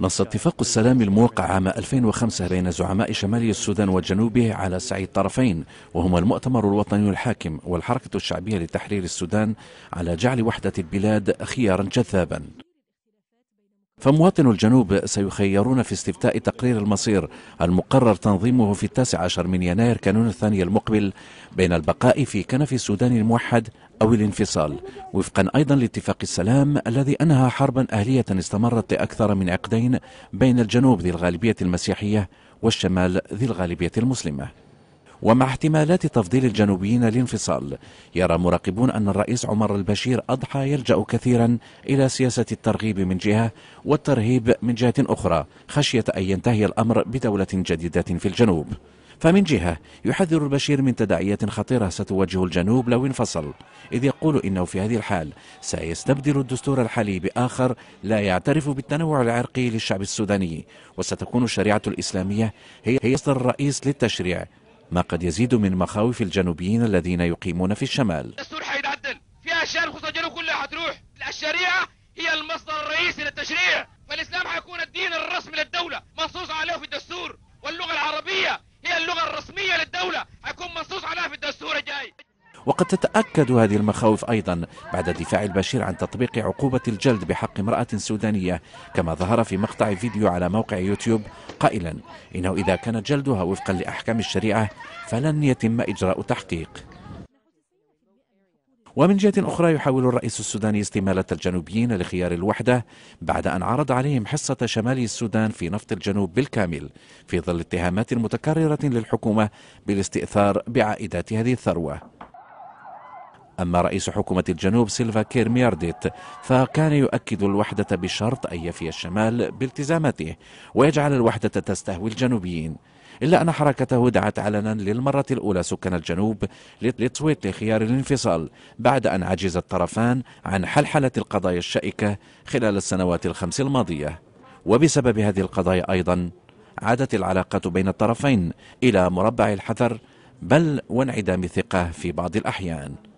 نص اتفاق السلام الموقع عام 2005 بين زعماء شمال السودان وجنوبه على سعي الطرفين وهما المؤتمر الوطني الحاكم والحركة الشعبية لتحرير السودان على جعل وحدة البلاد خيارا جذابا فمواطن الجنوب سيخيرون في استفتاء تقرير المصير المقرر تنظيمه في التاسع عشر من يناير كانون الثاني المقبل بين البقاء في كنف السودان الموحد أو الانفصال وفقا أيضا لاتفاق السلام الذي أنهى حربا أهلية استمرت لأكثر من عقدين بين الجنوب ذي الغالبية المسيحية والشمال ذي الغالبية المسلمة ومع احتمالات تفضيل الجنوبيين للانفصال يرى مراقبون أن الرئيس عمر البشير أضحى يلجأ كثيرا إلى سياسة الترغيب من جهة والترهيب من جهة أخرى خشية أن ينتهي الأمر بدولة جديدة في الجنوب فمن جهة يحذر البشير من تداعيات خطيرة ستواجه الجنوب لو انفصل إذ يقول إنه في هذه الحال سيستبدل الدستور الحالي بآخر لا يعترف بالتنوع العرقي للشعب السوداني وستكون الشريعة الإسلامية هي مصدر الرئيس للتشريع ما قد يزيد من مخاوف الجنوبيين الذين يقيمون في الشمال الدستور حيتعدل في اشياء الخطوه الجنوب كلها حتروح الشريعه هي المصدر الرئيسي للتشريع فالاسلام حيكون الدين الرسمي للدوله منصوص عليه في الدستور واللغه العربيه هي اللغه الرسميه للدوله حيكون منصوص عليها في الدستور الجاي وقد تتأكد هذه المخاوف أيضا بعد دفاع البشير عن تطبيق عقوبة الجلد بحق امرأة سودانية كما ظهر في مقطع فيديو على موقع يوتيوب قائلا إنه إذا كان جلدها وفقا لأحكام الشريعة فلن يتم إجراء تحقيق ومن جهة أخرى يحاول الرئيس السوداني استمالة الجنوبيين لخيار الوحدة بعد أن عرض عليهم حصة شمال السودان في نفط الجنوب بالكامل في ظل اتهامات متكررة للحكومة بالاستئثار بعائدات هذه الثروة أما رئيس حكومة الجنوب سيلفا كير ميارديت فكان يؤكد الوحدة بشرط أن يفي الشمال بالتزاماته ويجعل الوحدة تستهوي الجنوبيين إلا أن حركته دعت علنا للمرة الأولى سكان الجنوب لتصويت لخيار الانفصال بعد أن عجز الطرفان عن حلحلة القضايا الشائكة خلال السنوات الخمس الماضية وبسبب هذه القضايا أيضا عادت العلاقات بين الطرفين إلى مربع الحذر بل وانعدام الثقة في بعض الأحيان